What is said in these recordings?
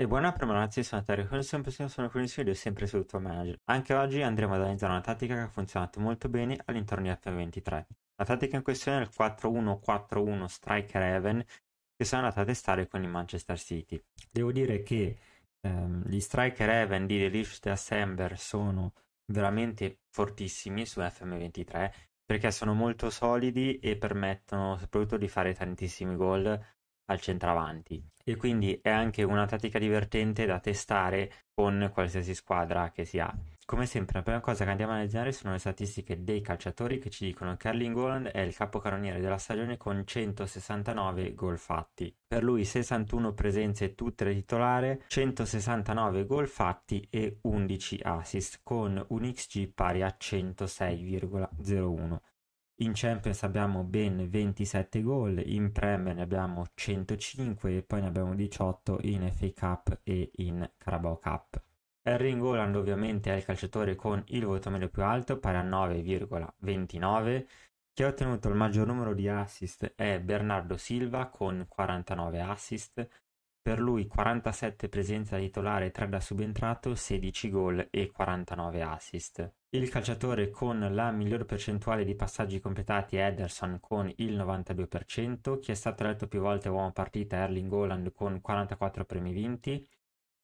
E buona premolazione sono Tario Wilson, sono qui in video sempre su Top Manager. Anche oggi andremo ad analizzare una tattica che ha funzionato molto bene all'interno di F23. La tattica in questione è il 4-1-4-1 Striker Heaven che sono andato a testare con il Manchester City. Devo dire che ehm, gli Striker Heaven di Delicious December sono veramente fortissimi su FM23 perché sono molto solidi e permettono soprattutto di fare tantissimi gol al centravanti e quindi è anche una tattica divertente da testare con qualsiasi squadra che si ha. Come sempre, la prima cosa che andiamo a analizzare sono le statistiche dei calciatori che ci dicono che Erling Haaland è il capocannoniere della stagione con 169 gol fatti. Per lui 61 presenze tutte le titolare, 169 gol fatti e 11 assist con un XG pari a 106,01. In Champions abbiamo ben 27 gol, in Premier ne abbiamo 105 e poi ne abbiamo 18 in FA Cup e in Carabao Cup. Erling Haaland ovviamente è il calciatore con il voto medio più alto, pari a 9,29. Chi ha ottenuto il maggior numero di assist è Bernardo Silva con 49 assist, per lui quarantasette presenze da titolare e tre da subentrato, sedici gol e quarantanove assist. Il calciatore con la miglior percentuale di passaggi completati è Ederson con il 92%, chi è stato eletto più volte uomo partita è Erling Goland con 44 premi vinti,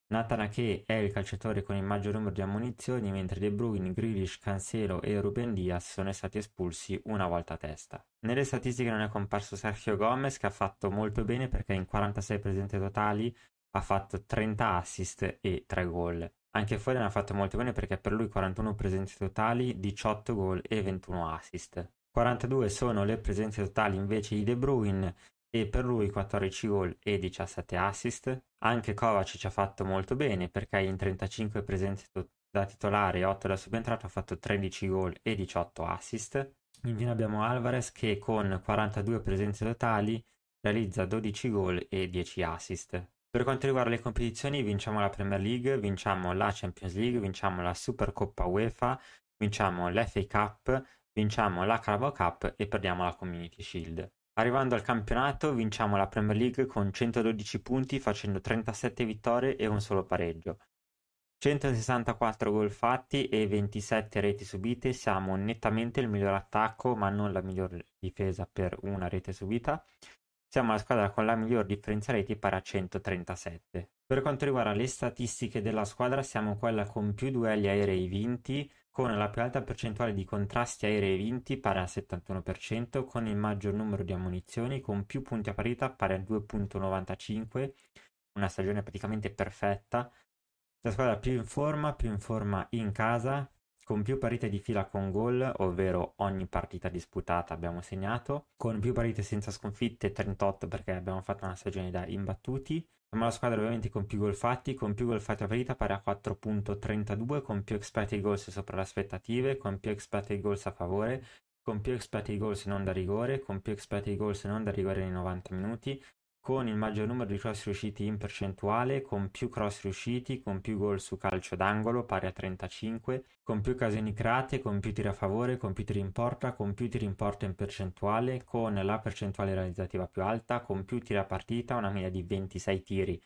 Nathan Ake è il calciatore con il maggior numero di ammunizioni, mentre De Bruyne, Grealish, Cancelo e Ruben Diaz sono stati espulsi una volta a testa. Nelle statistiche non è comparso Sergio Gomez, che ha fatto molto bene perché in 46 presenze totali ha fatto 30 assist e 3 gol. Anche Foden ha fatto molto bene perché per lui 41 presenze totali, 18 gol e 21 assist. 42 sono le presenze totali invece di De Bruyne, e per lui 14 gol e 17 assist. Anche Kovacic ha fatto molto bene perché in 35 presenze da titolare e 8 da subentrato ha fatto 13 gol e 18 assist. Infine abbiamo Alvarez che con 42 presenze totali realizza 12 gol e 10 assist. Per quanto riguarda le competizioni vinciamo la Premier League, vinciamo la Champions League, vinciamo la Supercoppa UEFA, vinciamo l'FA Cup, vinciamo la Carabao Cup e perdiamo la Community Shield. Arrivando al campionato vinciamo la Premier League con 112 punti facendo 37 vittorie e un solo pareggio. 164 gol fatti e 27 reti subite, siamo nettamente il miglior attacco ma non la miglior difesa per una rete subita. Siamo la squadra con la miglior differenza reti pari a 137. Per quanto riguarda le statistiche della squadra siamo quella con più duelli aerei vinti, con la più alta percentuale di contrasti aerei vinti pari al 71%, con il maggior numero di ammunizioni, con più punti a parità pari a 2.95, una stagione praticamente perfetta, la squadra più in forma, più in forma in casa, con più partite di fila con gol, ovvero ogni partita disputata abbiamo segnato, con più partite senza sconfitte, 38 perché abbiamo fatto una stagione da imbattuti, siamo la squadra ovviamente con più gol fatti, con più gol fatti a partita pari a 4.32, con più expected goals sopra le aspettative, con più expected goals a favore, con più expected goals non da rigore, con più expected goals non da rigore nei 90 minuti, con il maggior numero di cross riusciti in percentuale, con più cross riusciti, con più gol su calcio d'angolo pari a 35, con più occasioni create, con più tiri a favore, con più tiri in porta, con più tiri in porta in percentuale, con la percentuale realizzativa più alta, con più tiri a partita, una media di 26 tiri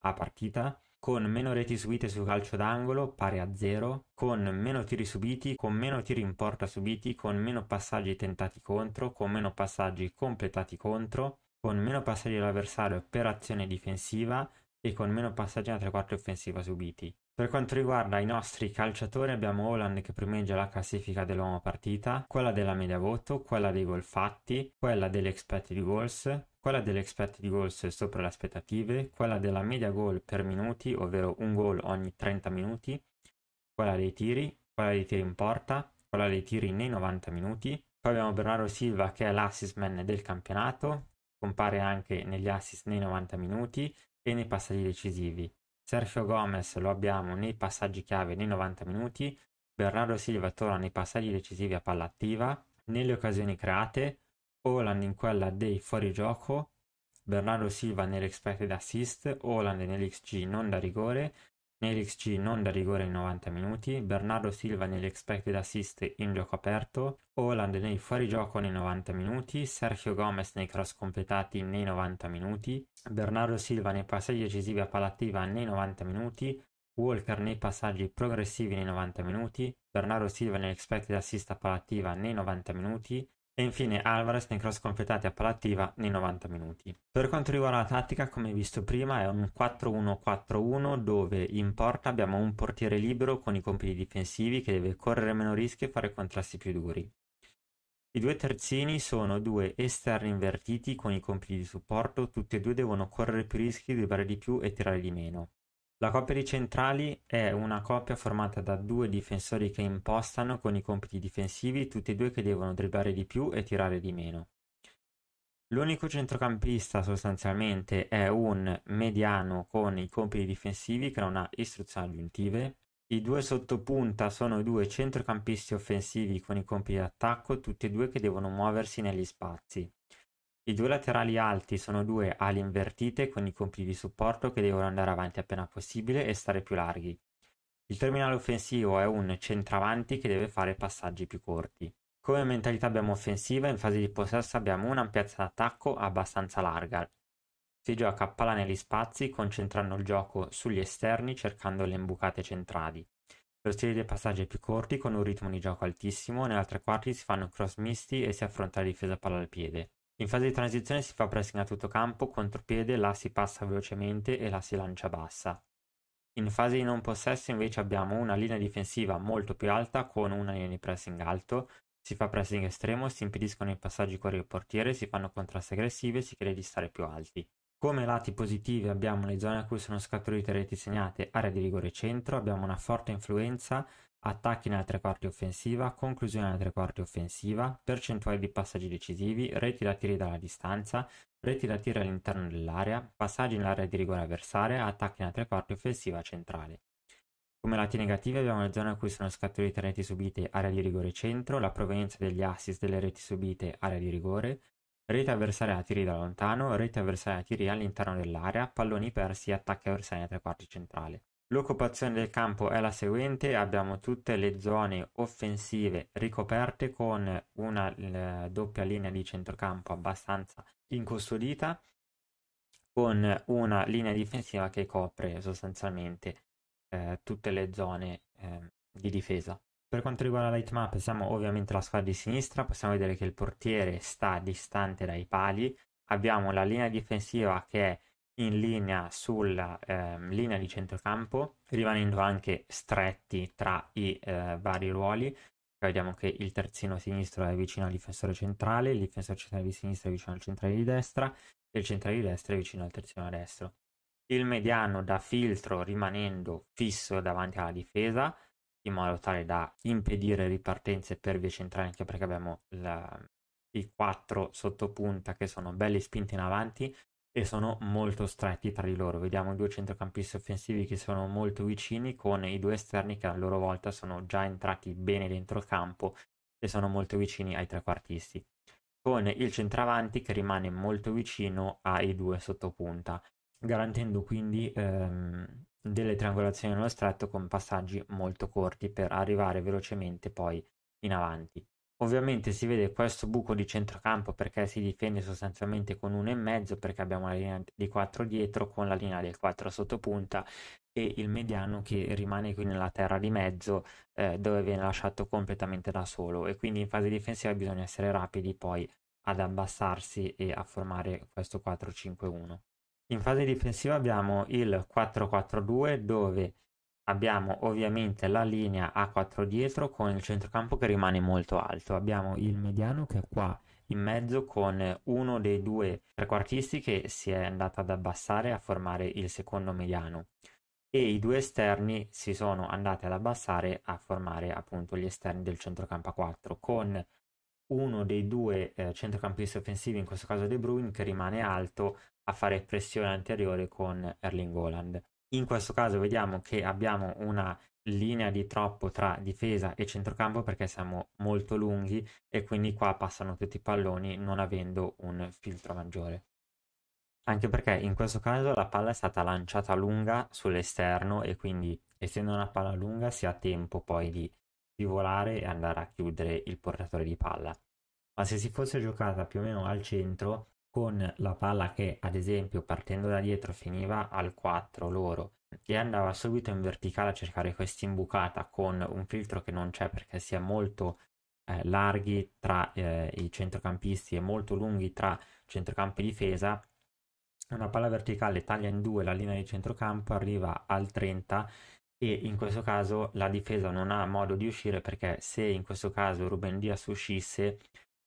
a partita, con meno reti subite su calcio d'angolo pari a 0, con meno tiri subiti, con meno tiri in porta subiti, con meno passaggi tentati contro, con meno passaggi completati contro, con meno passaggi all'avversario per azione difensiva e con meno passaggi tre quarti offensiva subiti. Per quanto riguarda i nostri calciatori abbiamo Holland che primeggia la classifica dell'uomo partita, quella della media voto, quella dei gol fatti, quella delle expected goals, quella delle expected goals sopra le aspettative, quella della media goal per minuti, ovvero un gol ogni 30 minuti, quella dei tiri, quella dei tiri in porta, quella dei tiri nei 90 minuti. Poi abbiamo Bernardo Silva che è l'assist man del campionato, compare anche negli assist nei 90 minuti e nei passaggi decisivi. Sergio Gomez lo abbiamo nei passaggi chiave nei 90 minuti, Bernardo Silva torna nei passaggi decisivi a palla attiva, nelle occasioni create, Holland in quella dei fuorigioco, Bernardo Silva nell'expected assist, Holland nell'XG non da rigore Erix non da rigore in 90 minuti, Bernardo Silva negli expected assist in gioco aperto, Holland nei fuori gioco nei 90 minuti, Sergio Gomez nei cross completati nei 90 minuti, Bernardo Silva nei passaggi decisivi a palattiva nei 90 minuti, Walker nei passaggi progressivi nei 90 minuti, Bernardo Silva negli expected assist a palattiva nei 90 minuti, e infine Alvarez nei cross completati a palattiva nei 90 minuti. Per quanto riguarda la tattica, come visto prima, è un 4-1-4-1 dove in porta abbiamo un portiere libero con i compiti difensivi che deve correre meno rischi e fare contrasti più duri. I due terzini sono due esterni invertiti con i compiti di supporto, tutti e due devono correre più rischi, dribbare di più e tirare di meno. La coppia di centrali è una coppia formata da due difensori che impostano con i compiti difensivi, tutti e due che devono dribblare di più e tirare di meno. L'unico centrocampista sostanzialmente è un mediano con i compiti difensivi che non ha istruzioni aggiuntive. I due sottopunta sono due centrocampisti offensivi con i compiti d'attacco, tutti e due che devono muoversi negli spazi. I due laterali alti sono due ali invertite con i compiti di supporto che devono andare avanti appena possibile e stare più larghi. Il terminale offensivo è un centravanti che deve fare passaggi più corti. Come mentalità abbiamo offensiva, in fase di possesso abbiamo un'ampiezza d'attacco abbastanza larga. Si gioca a palla negli spazi, concentrando il gioco sugli esterni cercando le imbucate centrali. Lo stile dei passaggi è più corti, con un ritmo di gioco altissimo, nella tre quarti si fanno cross misti e si affronta la difesa palla al piede. In fase di transizione si fa pressing a tutto campo, contropiede, la si passa velocemente e la si lancia bassa. In fase di non possesso invece abbiamo una linea difensiva molto più alta con una linea di pressing alto, si fa pressing estremo, si impediscono i passaggi corri e portiere, si fanno contrasti aggressivi e si crede di stare più alti. Come lati positivi abbiamo le zone a cui sono scaturite reti segnate, area di rigore centro, abbiamo una forte influenza attacchi nella tre quarti offensiva, conclusione nella tre quarti offensiva, percentuale di passaggi decisivi, reti da tiri dalla distanza, reti da tiri all'interno dell'area, passaggi nell'area di rigore avversaria, attacchi nella tre quarti offensiva centrale. Come lati negativi abbiamo le zone in cui sono scaturite reti subite, area di rigore centro, la provenienza degli assist delle reti subite, area di rigore, rete avversaria a tiri da lontano, rete avversaria a tiri all'interno dell'area, palloni persi, attacchi avversari a tre quarti centrale. L'occupazione del campo è la seguente, abbiamo tutte le zone offensive ricoperte con una doppia linea di centrocampo abbastanza incustodita, con una linea difensiva che copre sostanzialmente eh, tutte le zone eh, di difesa. Per quanto riguarda la hitmap siamo ovviamente la squadra di sinistra, possiamo vedere che il portiere sta distante dai pali, abbiamo la linea difensiva che è in linea sulla eh, linea di centrocampo, rimanendo anche stretti tra i eh, vari ruoli. Vediamo che il terzino sinistro è vicino al difensore centrale, il difensore centrale di sinistra è vicino al centrale di destra e il centrale di destra è vicino al terzino destro. Il mediano da filtro rimanendo fisso davanti alla difesa, in modo tale da impedire ripartenze per vie centrali, anche perché abbiamo la, i quattro sottopunta che sono belli spinti in avanti, e sono molto stretti tra di loro. Vediamo due centrocampisti offensivi che sono molto vicini con i due esterni che a loro volta sono già entrati bene dentro campo e sono molto vicini ai trequartisti. Con il centravanti che rimane molto vicino ai due sottopunta, garantendo quindi ehm, delle triangolazioni nello stretto con passaggi molto corti per arrivare velocemente poi in avanti. Ovviamente si vede questo buco di centrocampo perché si difende sostanzialmente con uno e mezzo perché abbiamo la linea di 4 dietro con la linea del 4 sottopunta e il mediano che rimane qui nella terra di mezzo eh, dove viene lasciato completamente da solo e quindi in fase difensiva bisogna essere rapidi poi ad abbassarsi e a formare questo 4-5-1. In fase difensiva abbiamo il 4-4-2 dove Abbiamo ovviamente la linea a 4 dietro con il centrocampo che rimane molto alto. Abbiamo il mediano che è qua in mezzo con uno dei due trequartisti che si è andato ad abbassare a formare il secondo mediano e i due esterni si sono andati ad abbassare a formare appunto gli esterni del centrocampo a 4 con uno dei due eh, centrocampisti offensivi, in questo caso De Bruyne, che rimane alto a fare pressione anteriore con Erling Holland. In questo caso vediamo che abbiamo una linea di troppo tra difesa e centrocampo perché siamo molto lunghi e quindi qua passano tutti i palloni non avendo un filtro maggiore. Anche perché in questo caso la palla è stata lanciata lunga sull'esterno e quindi essendo una palla lunga si ha tempo poi di scivolare e andare a chiudere il portatore di palla. Ma se si fosse giocata più o meno al centro con la palla che ad esempio partendo da dietro finiva al 4 loro e andava subito in verticale a cercare questa imbucata con un filtro che non c'è perché si è molto eh, larghi tra eh, i centrocampisti e molto lunghi tra centrocampo e difesa una palla verticale taglia in due la linea di centrocampo arriva al 30 e in questo caso la difesa non ha modo di uscire perché se in questo caso Ruben Dias uscisse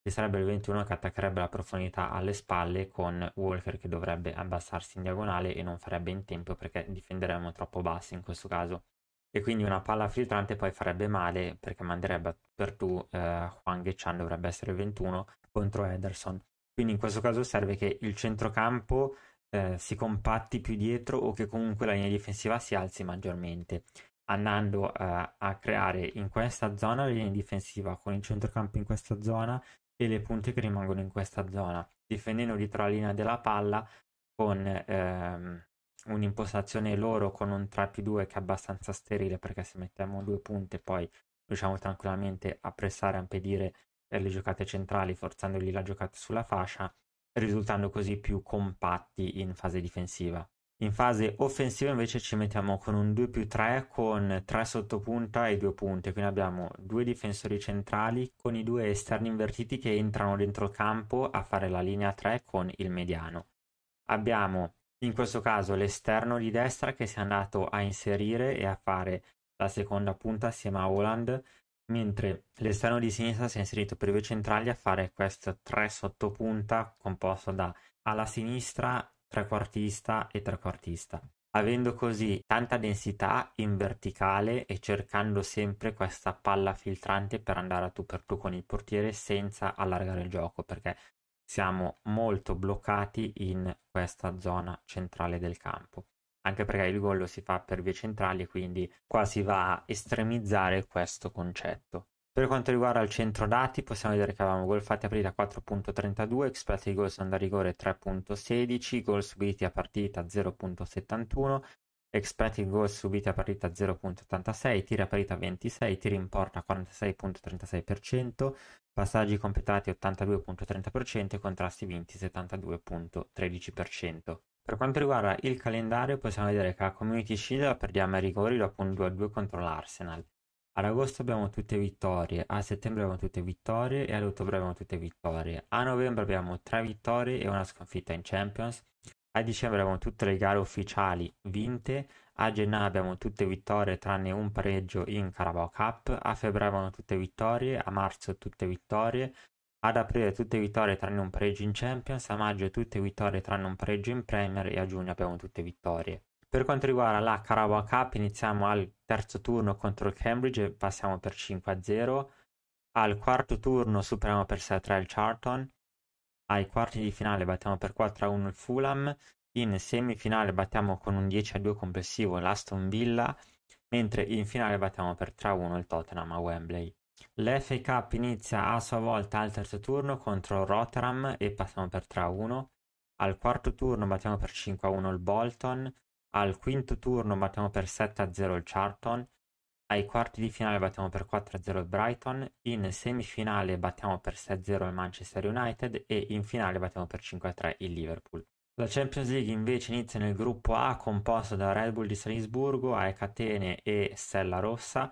ci sarebbe il 21 che attaccherebbe la profondità alle spalle con Walker che dovrebbe abbassarsi in diagonale e non farebbe in tempo perché difenderemmo troppo bassi in questo caso. E quindi una palla filtrante poi farebbe male perché manderebbe per tu eh, Huang Chan dovrebbe essere il 21 contro Ederson. Quindi in questo caso serve che il centrocampo eh, si compatti più dietro o che comunque la linea difensiva si alzi maggiormente andando eh, a creare in questa zona la linea difensiva con il centrocampo in questa zona e le punte che rimangono in questa zona, difendendo dietro la linea della palla con ehm, un'impostazione loro con un 3 più 2 che è abbastanza sterile perché se mettiamo due punte poi riusciamo tranquillamente a pressare, a impedire eh, le giocate centrali forzandogli la giocata sulla fascia, risultando così più compatti in fase difensiva. In fase offensiva invece ci mettiamo con un 2 più 3 con 3 sottopunta e 2 punte, quindi abbiamo due difensori centrali con i due esterni invertiti che entrano dentro campo a fare la linea 3 con il mediano. Abbiamo in questo caso l'esterno di destra che si è andato a inserire e a fare la seconda punta assieme a Holland, mentre l'esterno di sinistra si è inserito per i due centrali a fare questo 3 sottopunta composto da alla sinistra trequartista e trequartista, avendo così tanta densità in verticale e cercando sempre questa palla filtrante per andare a tu per tu con il portiere senza allargare il gioco perché siamo molto bloccati in questa zona centrale del campo anche perché il gol lo si fa per vie centrali quindi qua si va a estremizzare questo concetto per quanto riguarda il centro dati possiamo vedere che avevamo gol fatti a partita 4.32, expected goals da rigore 3.16, gol subiti a partita 0.71, expected goals subiti a partita 0.86, tiri a partita 26, tiri in porta 46.36%, passaggi completati 82.30% contrasti vinti 72.13%. Per quanto riguarda il calendario possiamo vedere che la Community Shield la perdiamo ai rigori dopo un 2-2 contro l'Arsenal. Ad agosto abbiamo tutte vittorie, a settembre abbiamo tutte vittorie e ad ottobre abbiamo tutte vittorie. A novembre abbiamo tre vittorie e una sconfitta in Champions. A dicembre abbiamo tutte le gare ufficiali vinte. A gennaio abbiamo tutte vittorie tranne un pareggio in Carabao Cup. A febbraio abbiamo tutte vittorie, a marzo tutte vittorie. Ad aprile tutte vittorie tranne un pareggio in Champions, a maggio tutte vittorie tranne un pareggio in Premier e a giugno abbiamo tutte vittorie. Per quanto riguarda la Carabao Cup, iniziamo al terzo turno contro il Cambridge, e passiamo per 5-0. Al quarto turno superiamo per 6-3 il Charlton. Ai quarti di finale battiamo per 4-1 il Fulham. In semifinale battiamo con un 10-2 complessivo l'Aston Villa, mentre in finale battiamo per 3-1 il Tottenham a Wembley. L'FA Cup inizia a sua volta al terzo turno contro Rotterdam e passiamo per 3-1. Al quarto turno battiamo per 5-1 il Bolton. Al quinto turno battiamo per 7-0 il Charlton, ai quarti di finale battiamo per 4-0 il Brighton, in semifinale battiamo per 6-0 il Manchester United e in finale battiamo per 5-3 il Liverpool. La Champions League invece inizia nel gruppo A composto da Red Bull di Salisburgo, AE Catene e Stella Rossa,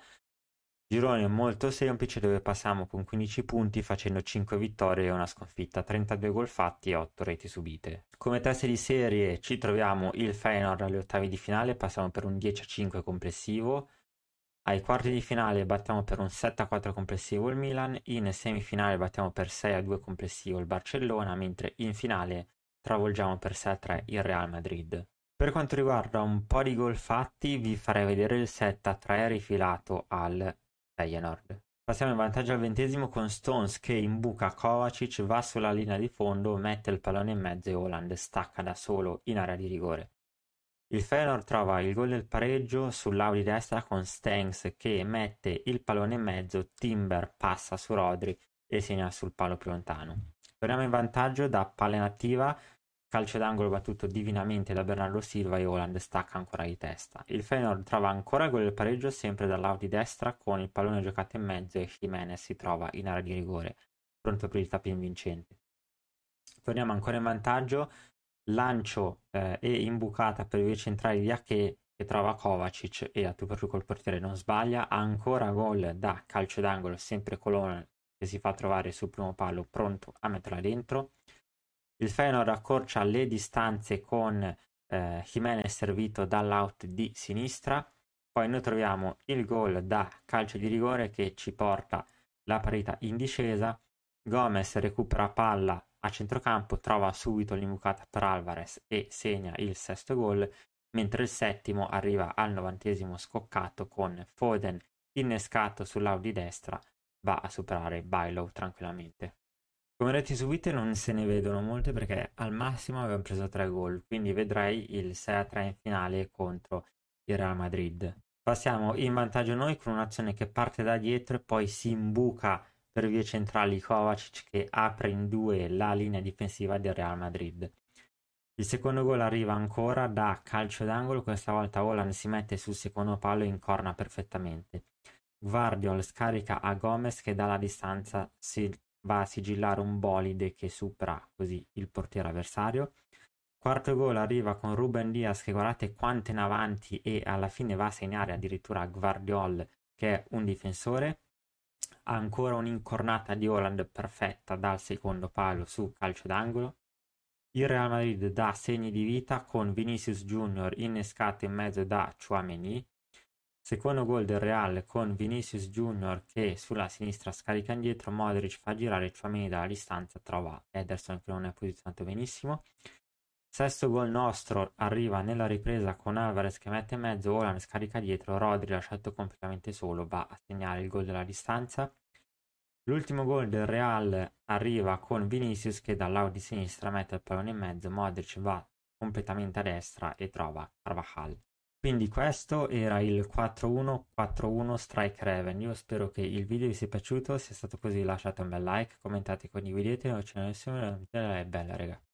Girone molto semplice dove passiamo con 15 punti facendo 5 vittorie e una sconfitta, 32 gol fatti e 8 reti subite. Come testa di serie ci troviamo il Feyenoord agli ottavi di finale, passiamo per un 10-5 complessivo. Ai quarti di finale battiamo per un 7-4 complessivo il Milan, in semifinale battiamo per 6-2 complessivo il Barcellona, mentre in finale travolgiamo per 6-3 il Real Madrid. Per quanto riguarda un po' di gol fatti, vi farei vedere il set a 3 rifilato al Feyenoord. Passiamo in vantaggio al ventesimo con Stones che imbuca Kovacic, va sulla linea di fondo, mette il pallone in mezzo e Holland stacca da solo in area di rigore. Il Feyenoord trova il gol del pareggio sull'audi destra con Stanks che mette il pallone in mezzo, Timber passa su Rodri e segna sul palo più lontano. Torniamo in vantaggio da palla nativa Calcio d'angolo battuto divinamente da Bernardo Silva e Holland stacca ancora di testa. Il Feyenoord trova ancora il gol del pareggio sempre dall'Audi destra con il pallone giocato in mezzo e Jimenez si trova in area di rigore, pronto per il tapin vincente. Torniamo ancora in vantaggio, lancio eh, e imbucata per il centrali di Ache che trova Kovacic e a tu per tu col portiere non sbaglia, ancora gol da calcio d'angolo sempre Colonna che si fa trovare sul primo palo pronto a metterla dentro. Il Feyenoord accorcia le distanze con eh, Jimenez servito dall'out di sinistra. Poi noi troviamo il gol da calcio di rigore che ci porta la parità in discesa. Gomez recupera palla a centrocampo, trova subito l'imbucata per Alvarez e segna il sesto gol, mentre il settimo arriva al novantesimo scoccato con Foden innescato sull'Audi destra, va a superare Bailo tranquillamente. Come reti subite non se ne vedono molte perché al massimo abbiamo preso tre gol, quindi vedrai il 6-3 in finale contro il Real Madrid. Passiamo in vantaggio noi con un'azione che parte da dietro e poi si imbuca per vie centrali Kovacic che apre in due la linea difensiva del Real Madrid. Il secondo gol arriva ancora da calcio d'angolo, questa volta Holland si mette sul secondo palo e incorna perfettamente. Guardiol scarica a Gomez che dalla distanza si va a sigillare un bolide che supera così il portiere avversario. Quarto gol arriva con Ruben Diaz che guardate quanto in avanti e alla fine va a segnare addirittura Guardiol che è un difensore. Ancora un'incornata di Holland perfetta dal secondo palo su calcio d'angolo. Il Real Madrid dà segni di vita con Vinicius Junior innescato in mezzo da Chouameni Secondo gol del Real con Vinicius Junior che sulla sinistra scarica indietro, Modric fa girare Chouameni dalla distanza, trova Ederson che non è posizionato benissimo. Sesto gol nostro arriva nella ripresa con Alvarez che mette in mezzo, Olan scarica dietro, Rodri lasciato completamente solo va a segnare il gol della distanza. L'ultimo gol del Real arriva con Vinicius che dal di sinistra mette il pallone in mezzo, Modric va completamente a destra e trova Carvajal. Quindi questo era il 4141 Strike Raven. Io spero che il video vi sia piaciuto, se è stato così lasciate un bel like, commentate, condividete, non ce ne sono, è bella raga.